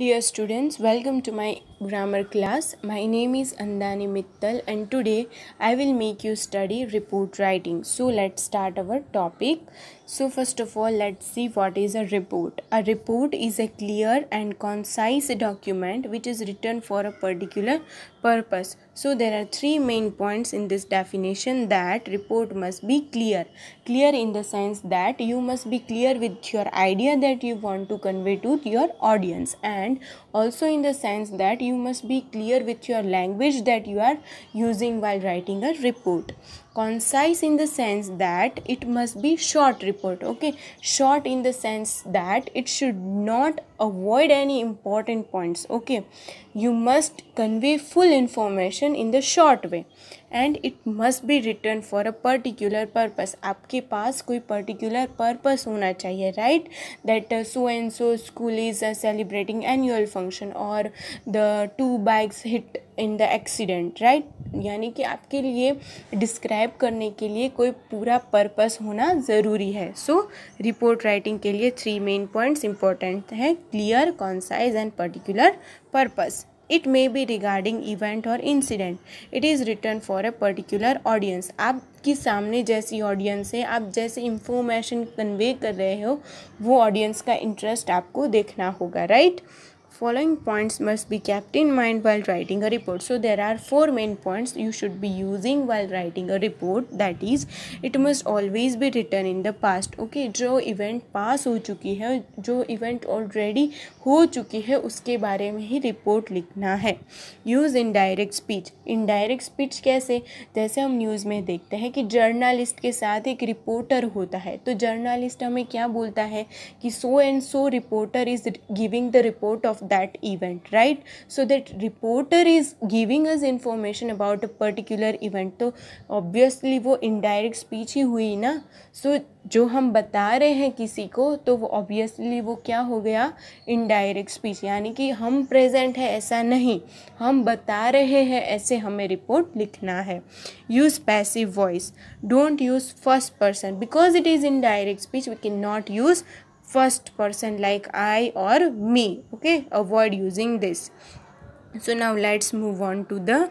Dear students, welcome to my grammar class. My name is Andani Mittal and today I will make you study report writing. So let's start our topic. So first of all, let's see what is a report. A report is a clear and concise document which is written for a particular purpose. So there are three main points in this definition that report must be clear. Clear in the sense that you must be clear with your idea that you want to convey to your audience and also in the sense that you must be clear with your language that you are using while writing a report concise in the sense that it must be short report okay short in the sense that it should not avoid any important points okay you must convey full information in the short way and it must be written for a particular purpose aapke paas koi particular purpose hona chahiye right that so and so school is uh, celebrating annual function or the two bikes hit in the accident right यानी कि आपके लिए describe करने के लिए कोई पूरा purpose होना ज़रूरी है सो रिपोर्ट राइटिंग के लिए थ्री मेन पॉइंट्स इंपॉर्टेंट हैं clear concise and particular purpose it may be regarding event और incident it is written for a particular audience आपकी सामने जैसी ऑडियंस है आप जैसे इंफॉर्मेशन कन्वे कर रहे हो वो ऑडियंस का इंटरेस्ट आपको देखना होगा right right? following points must be kept in mind while writing a report so there are four main points you should be using while writing a report that is it must always be written in the past okay jo event pass ho chuki hai jo event already ho chuki hai uske bare mein hi report likhna hai use indirect speech indirect speech kaise jaise hum news mein dekhte hain ki journalist ke sath ek reporter hota hai to journalist hame kya bolta hai ki so and so reporter is giving the report of the that event right so that reporter is giving us information about a particular event तो obviously वो indirect speech ही हुई ना so जो हम बता रहे हैं किसी को तो वो obviously वो क्या हो गया indirect speech यानी कि हम present है ऐसा नहीं हम बता रहे हैं ऐसे हमें report लिखना है use passive voice don't use first person because it is indirect speech we cannot use first person like I or me. Okay, avoid using this. So now let's move on to the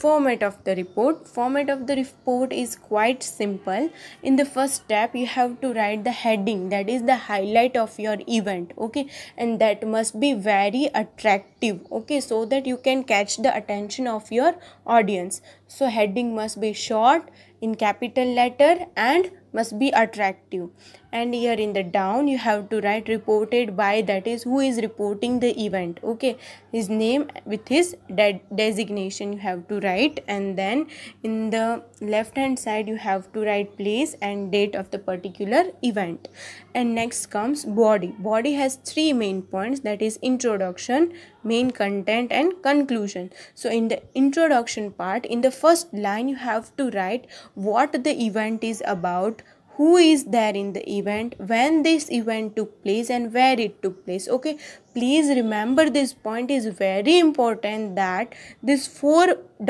format of the report format of the report is quite simple in the first step you have to write the heading that is the highlight of your event okay and that must be very attractive okay so that you can catch the attention of your audience so heading must be short in capital letter and must be attractive and here in the down you have to write reported by that is who is reporting the event okay his name with his de designation you have to write and then in the left hand side you have to write place and date of the particular event and next comes body body has three main points that is introduction main content and conclusion so in the introduction part in the first line you have to write what the event is about who is there in the event when this event took place and where it took place okay please remember this point is very important that this four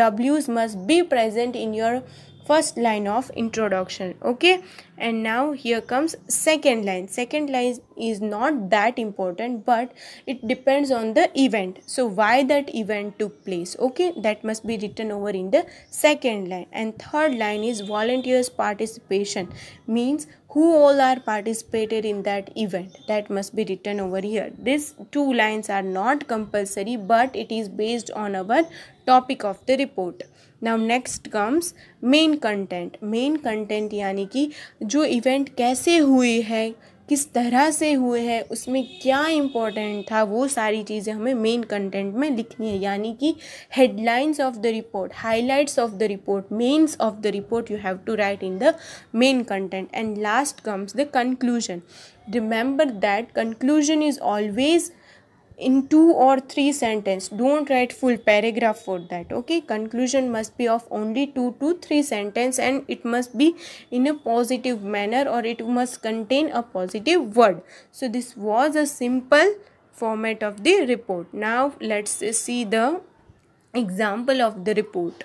w's must be present in your first line of introduction okay and now here comes second line second line is not that important but it depends on the event so why that event took place okay that must be written over in the second line and third line is volunteers participation means who all are participated in that event that must be written over here these two lines are not compulsory but it is based on our topic of the report now next comes main content main content यानी कि event event कैसे हुई है किस तरह से हुए हैं उसमें क्या इम्पोर्टेंट था वो सारी चीज़ें हमें मेन कंटेंट में लिखनी है यानी कि headlines of the report highlights of the report mains of the report you have to write in the main content and last comes the conclusion remember that conclusion is always in two or three sentence don't write full paragraph for that okay conclusion must be of only two to three sentence and it must be in a positive manner or it must contain a positive word so this was a simple format of the report now let's see the example of the report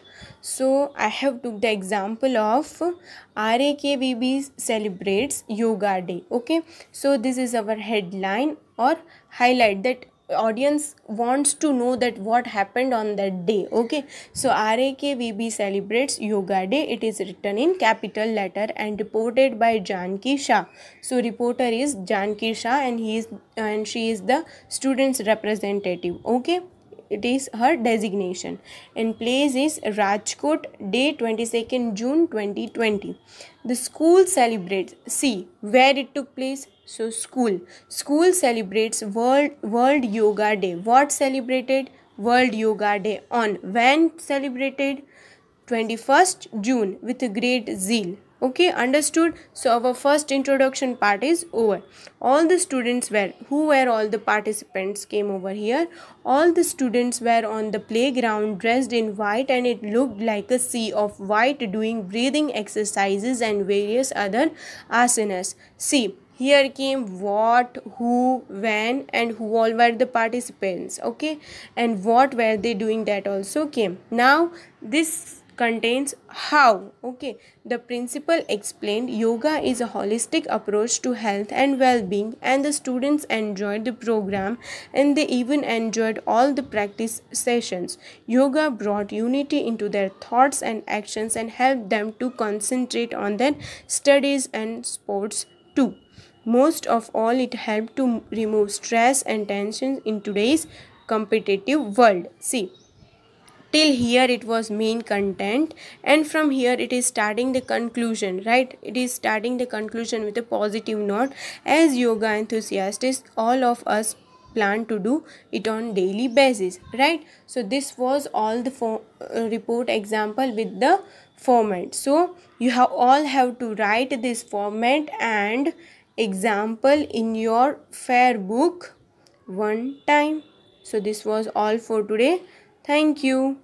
so i have took the example of R A K B B celebrates yoga day okay so this is our headline or highlight that audience wants to know that what happened on that day okay so rakvb celebrates yoga day it is written in capital letter and reported by janki shah so reporter is janki shah and he is and she is the students representative okay it is her designation and place is rajkot day 22nd june 2020 the school celebrates see where it took place so school school celebrates world world yoga day what celebrated world yoga day on when celebrated 21st june with great zeal okay understood so our first introduction part is over all the students were who were all the participants came over here all the students were on the playground dressed in white and it looked like a sea of white doing breathing exercises and various other asanas see here came what who when and who all were the participants okay and what were they doing that also came now this contains how okay the principal explained yoga is a holistic approach to health and well-being and the students enjoyed the program and they even enjoyed all the practice sessions yoga brought unity into their thoughts and actions and helped them to concentrate on their studies and sports too. Most of all, it helped to remove stress and tension in today's competitive world. See, till here it was main content and from here it is starting the conclusion, right? It is starting the conclusion with a positive note. As yoga enthusiasts, all of us plan to do it on daily basis, right? So this was all the uh, report example with the format so you have all have to write this format and example in your fair book one time so this was all for today thank you